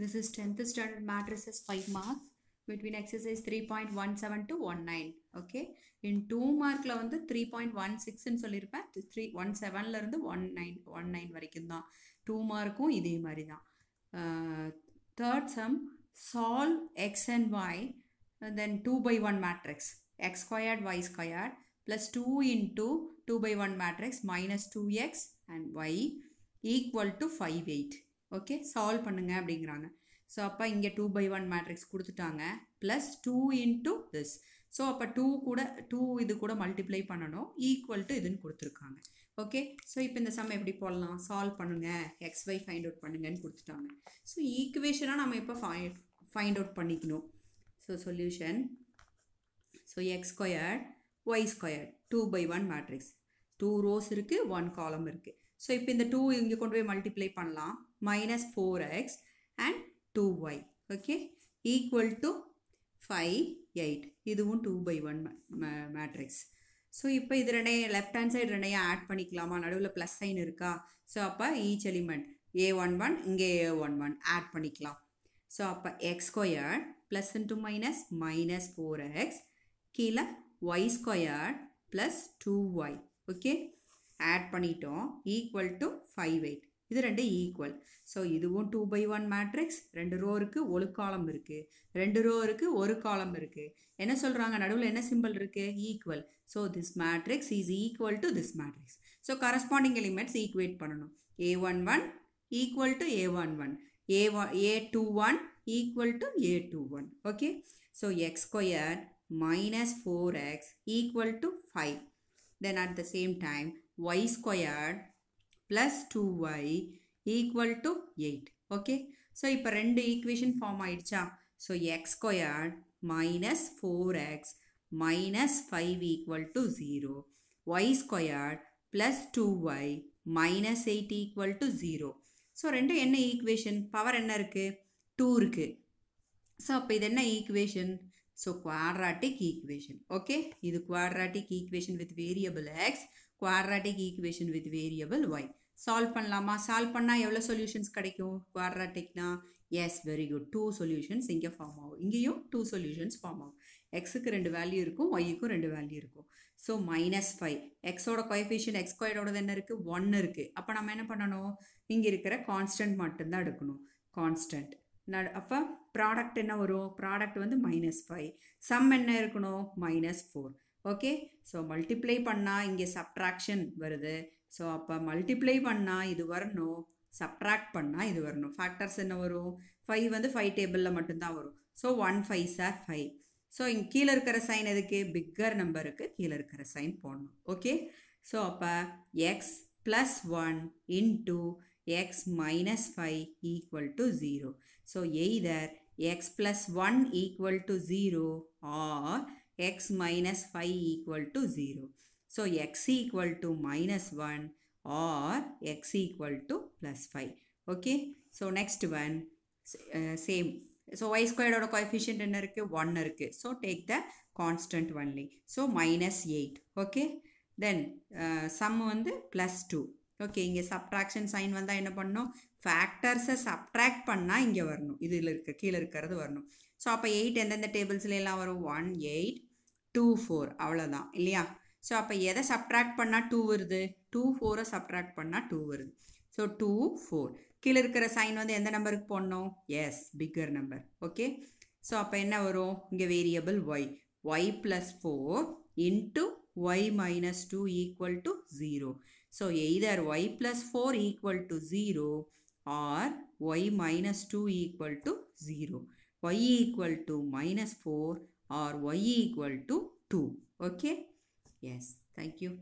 This is 10th standard matrices 5 marks between exercise 3.17 to 19 okay in 2 mark la வந்து 3.16 னு சொல்லிருப்பேன் 317ல இருந்து 19 19 வரைக்கும் தான் 2 மார்க்கும் idhe மாதிரி தான் third sum solve x and y and then 2 by 1 matrix x squared y squared plus 2 into 2 by 1 matrix minus 2x and y equal to 5 8 okay solve பண்ணுங்க அப்படிங்கிறாங்க ஸோ அப்போ இங்கே டூ பை ஒன் மேட்ரிக்ஸ் கொடுத்துட்டாங்க plus two into this so அப்போ two கூட two இது கூட multiply பண்ணணும் ஈக்குவல் டு இதுன்னு கொடுத்துருக்காங்க ஓகே ஸோ இப்போ இந்த சம் எப்படி போடலாம் சால்வ் பண்ணுங்கள் எக்ஸ் ஒய் ஃபைண்ட் அவுட் பண்ணுங்கன்னு கொடுத்துட்டாங்க ஸோ ஈக்குவேஷனாக நம்ம இப்போ ஃபை ஃபைண்ட் அவுட் பண்ணிக்கணும் so solution so x squared y squared two by one matrix two rows இருக்குது ஒன் காலம் இருக்குது ஸோ இப்போ இந்த டூ இங்கே கொண்டு போய் மல்டிப்ளை பண்ணலாம் minus four x and two y okay equal to five eight இதுவும் two by one matrix so இப்போ இது ரெண்டையும் லெஃப்ட் ஹேண்ட் சைடு ரெண்டையும் ஆட் பண்ணிக்கலாமா நடுவில் ப்ளஸ் சைன் இருக்கா ஸோ அப்போ each element A one one இங்கே ஏ ஒன் ஒன் ஆட் பண்ணிக்கலாம் ஸோ அப்போ x square plus two minus minus four x கீழே y square plus two y okay add பண்ணிட்டோம் ஈக்குவல் டு ஃபைவ் எயிட் இது ரெண்டு equal so இதுவும் two by one matrix ரெண்டு row இருக்குது ஒரு காலம் இருக்குது ரெண்டு ரோ இருக்குது ஒரு காலம் இருக்குது என்ன சொல்கிறாங்க நடுவில் என்ன சிம்பிள் இருக்குது equal so this matrix is equal to this matrix so corresponding elements equate பண்ணணும் A one one equal to A one one A one A two one equal to A two one okay so x square minus four x equal to five then at the same time y squared plus 2y equal to 8. Okay so இப்போ ரெண்டு equation form ஆயிட்சா. So x squared minus four X minus five to 0. Zero squared plus plus two y minus to equal So, zero so ரெண்டும் என்ன equation? Power என்ன இருக்குது 2 இருக்கு. So அப்போ இது என்ன equation so quadratic equation. Okay இது quadratic equation with variable x quadratic equation with variable y solve பண்ணலாமா சால்வ் பண்ணால் எவ்வளோ சொல்யூஷன்ஸ் கிடைக்கும் குவாட்ராட்டிக்னா yes very good two solutions இங்கே ஃபார்ம் ஆகும் இங்கேயும் டூ சொல்யூஷன்ஸ் ஃபார்ம் ஆகும் எக்ஸுக்கு ரெண்டு வேல்யூ இருக்கும் ஒய்க்கும் ரெண்டு வேல்யூ இருக்கும் ஸோ மைனஸ் ஃபைவ் எக்ஸோட கொயஃபிஷியன் எக்ஸ் கொயடோடது என்ன இருக்குது ஒன்று இருக்குது அப்போ நம்ம என்ன பண்ணணும் இங்கே இருக்கிற கான்ஸ்டன்ட் மட்டும்தான் எடுக்கணும் கான்ஸ்டன்ட் அப்போ ப்ராடக்ட் என்ன வரும் ப்ராடக்ட் வந்து மைனஸ் ஃபைவ் சம் என்ன இருக்கணும் minus four okay so multiply பண்ணால் இங்கே சப்ட்ராக்ஷன் வருது ஸோ அப்போ மல்டிப்ளை பண்ணால் இது வரணும் சப்ட்ராக்ட் பண்ணால் இது வரணும் ஃபேக்டர்ஸ் என்ன வரும் ஃபைவ் வந்து ஃபைவ் டேபிளில் மட்டும்தான் வரும் so one five sir five so இங்கே கீழே இருக்கிற சைன் எதுக்கு பிக்கர் நம்பருக்கு கீழே இருக்கிற சைன் போடணும் ஓகே ஸோ அப்போ x plus one into x minus 5 equal to 0. So either x plus 1 equal to 0 or x minus 5 equal to 0. So x equal to minus 1 or x equal to plus 5. Okay. So next one uh, same. So y squared or coefficient in இருக்கு 1 இருக்கு. So take the constant only. So minus 8. Okay. Then uh, sum the plus 2. Okay இங்கே subtraction sign வந்தால் என்ன பண்ணணும் ஃபேக்டர்ஸை subtract பண்ணால் இங்கே வரணும் இதில் இருக்க கீழே இருக்கிறது வரணும் ஸோ அப்போ எயிட் எந்தெந்த டேபிள்ஸில் எல்லாம் வரும் ஒன் எயிட் டூ ஃபோர் அவ்வளோதான் இல்லையா ஸோ அப்போ எதை சப்ட்ராக்ட் பண்ணால் டூ வருது டூ ஃபோரை சப்ட்ராக்ட் பண்ணால் டூ வருது ஸோ டூ ஃபோர் கீழே இருக்கிற சைன் வந்து எந்த நம்பருக்கு போடணும் yes bigger number okay so அப்போ என்ன வரும் இங்கே variable y y plus four into y minus two equal to zero So either y plus 4 equal to 0 or y minus 2 equal to 0. y equal to minus 4 or y equal to 2. Okay? Yes. Thank you.